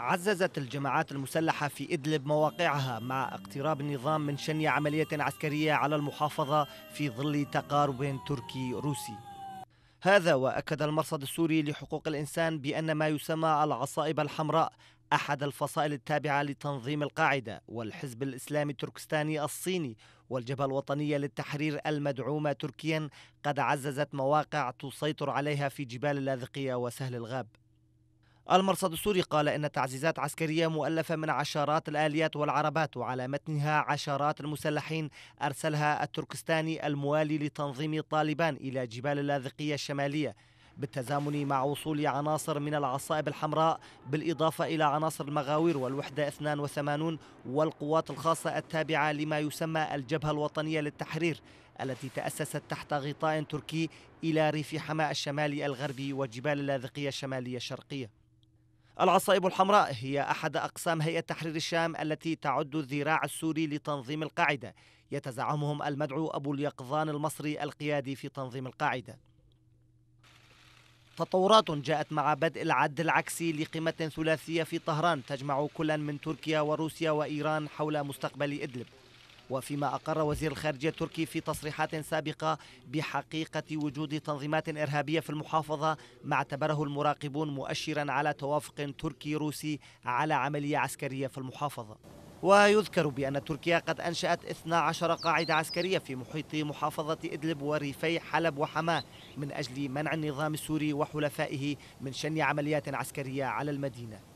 عززت الجماعات المسلحة في إدلب مواقعها مع اقتراب النظام من شن عملية عسكرية على المحافظة في ظل تقارب تركي روسي هذا وأكد المرصد السوري لحقوق الإنسان بأن ما يسمى العصائب الحمراء أحد الفصائل التابعة لتنظيم القاعدة والحزب الإسلامي التركستاني الصيني والجبهة الوطنية للتحرير المدعومة تركيا قد عززت مواقع تسيطر عليها في جبال اللاذقية وسهل الغاب المرصد السوري قال إن تعزيزات عسكرية مؤلفة من عشرات الآليات والعربات وعلى متنها عشرات المسلحين أرسلها التركستاني الموالي لتنظيم طالبان إلى جبال اللاذقية الشمالية بالتزامن مع وصول عناصر من العصائب الحمراء بالإضافة إلى عناصر المغاوير والوحدة 82 والقوات الخاصة التابعة لما يسمى الجبهة الوطنية للتحرير التي تأسست تحت غطاء تركي إلى ريف حماة الشمالي الغربي وجبال اللاذقية الشمالية الشرقية العصائب الحمراء هي أحد أقسام هيئة تحرير الشام التي تعد الذراع السوري لتنظيم القاعدة يتزعمهم المدعو أبو اليقظان المصري القيادي في تنظيم القاعدة تطورات جاءت مع بدء العد العكسي لقمة ثلاثية في طهران تجمع كل من تركيا وروسيا وإيران حول مستقبل إدلب وفيما أقر وزير الخارجية التركي في تصريحات سابقة بحقيقة وجود تنظيمات إرهابية في المحافظة ما اعتبره المراقبون مؤشرا على توافق تركي روسي على عملية عسكرية في المحافظة ويذكر بأن تركيا قد أنشأت 12 قاعدة عسكرية في محيط محافظة إدلب وريفي حلب وحماة من أجل منع النظام السوري وحلفائه من شن عمليات عسكرية على المدينة